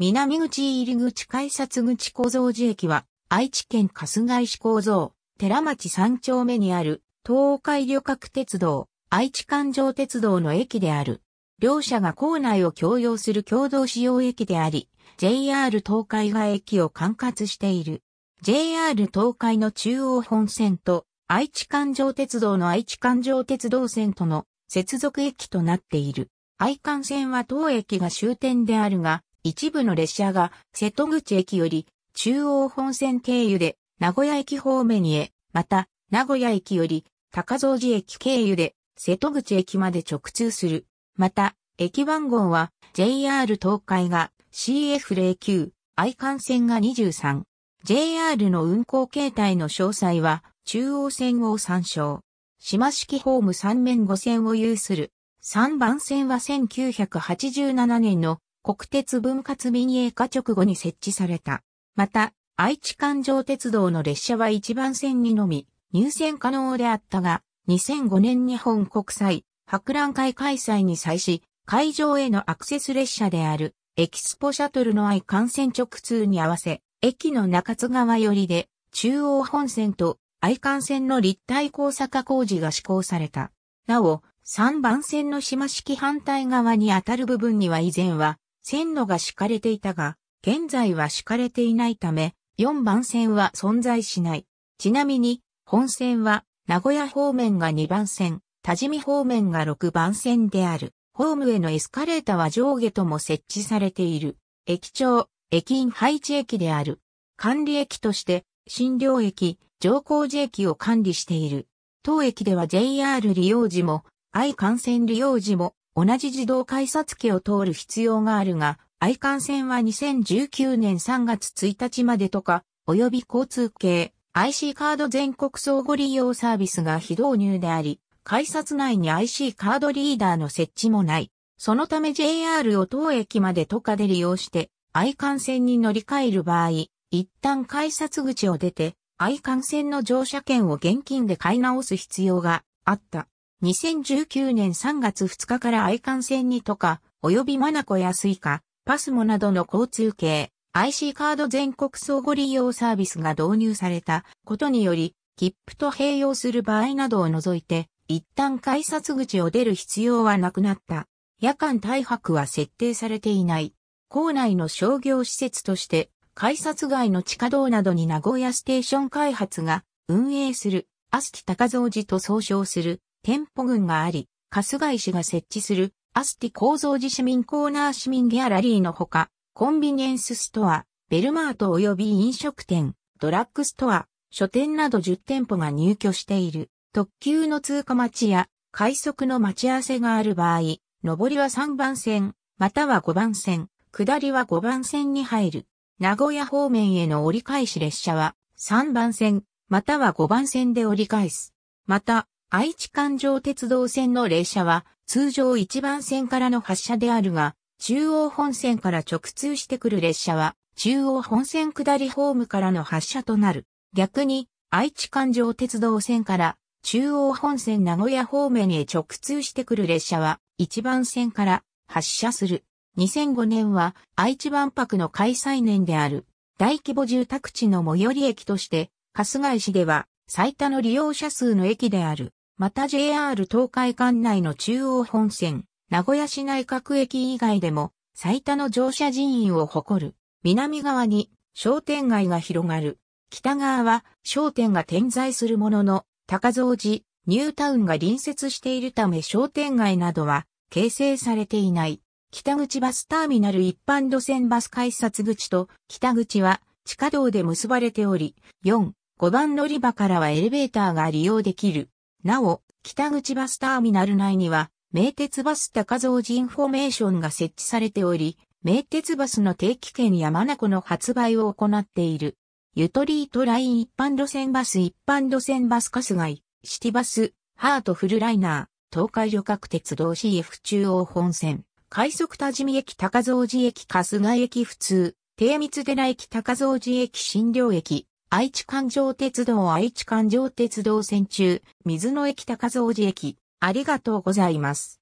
南口入口改札口構造寺駅は、愛知県春日井市構造、寺町三丁目にある、東海旅客鉄道、愛知環状鉄道の駅である。両社が構内を共用する共同使用駅であり、JR 東海が駅を管轄している。JR 東海の中央本線と、愛知環状鉄道の愛知環状鉄道線との接続駅となっている。愛環線は当駅が終点であるが、一部の列車が瀬戸口駅より中央本線経由で名古屋駅方面へ、また名古屋駅より高蔵寺駅経由で瀬戸口駅まで直通する。また、駅番号は JR 東海が CF09、愛幹線が23。JR の運行形態の詳細は中央線を参照。島式ホーム3面5線を有する。3番線は1987年の国鉄分割民営化直後に設置された。また、愛知環状鉄道の列車は一番線にのみ入線可能であったが、2005年日本国際博覧会開催に際し、会場へのアクセス列車であるエキスポシャトルの愛幹線直通に合わせ、駅の中津川寄りで中央本線と愛幹線の立体交差化工事が施行された。なお、3番線の島式反対側にあたる部分には以前は線路が敷かれていたが、現在は敷かれていないため、4番線は存在しない。ちなみに、本線は、名古屋方面が2番線、多治見方面が6番線である。ホームへのエスカレーターは上下とも設置されている。駅長、駅員配置駅である。管理駅として、新寮駅、上高寺駅を管理している。当駅では JR 利用時も、愛幹線利用時も、同じ自動改札機を通る必要があるが、愛管線は2019年3月1日までとか、及び交通系 IC カード全国相互利用サービスが非導入であり、改札内に IC カードリーダーの設置もない。そのため JR を当駅までとかで利用して、愛管線に乗り換える場合、一旦改札口を出て、愛管線の乗車券を現金で買い直す必要があった。2019年3月2日から愛観線にとか、及びマナコやスイカ、パスモなどの交通系、IC カード全国相互利用サービスが導入されたことにより、切符と併用する場合などを除いて、一旦改札口を出る必要はなくなった。夜間大白は設定されていない。校内の商業施設として、改札外の地下道などに名古屋ステーション開発が運営する、アスキ高蔵寺と総称する店舗群があり、春日井市が設置するアスティ構造寺市民コーナー市民ギャラリーのほか、コンビニエンスストア、ベルマート及び飲食店、ドラッグストア、書店など10店舗が入居している。特急の通過待ちや快速の待ち合わせがある場合、上りは3番線、または5番線、下りは5番線に入る。名古屋方面への折り返し列車は3番線、または5番線で折り返す。また、愛知環状鉄道線の列車は通常一番線からの発車であるが、中央本線から直通してくる列車は中央本線下りホームからの発車となる。逆に愛知環状鉄道線から中央本線名古屋方面へ直通してくる列車は一番線から発車する。2005年は愛知万博の開催年である大規模住宅地の最寄り駅として、春日井市では最多の利用者数の駅である。また JR 東海管内の中央本線、名古屋市内各駅以外でも最多の乗車人員を誇る。南側に商店街が広がる。北側は商店が点在するものの、高蔵寺、ニュータウンが隣接しているため商店街などは形成されていない。北口バスターミナル一般路線バス改札口と北口は地下道で結ばれており、4、5番乗り場からはエレベーターが利用できる。なお、北口バスターミナル内には、名鉄バス高蔵寺インフォメーションが設置されており、名鉄バスの定期券やマナコの発売を行っている。ゆとりートライン一般路線バス一般路線バスカスイ、シティバス、ハートフルライナー、東海旅客鉄道 CF 中央本線、快速多治見駅高蔵寺駅春日イ駅普通、低密寺駅高蔵寺駅新寮駅、愛知環状鉄道愛知環状鉄道線中、水野駅高蔵寺駅、ありがとうございます。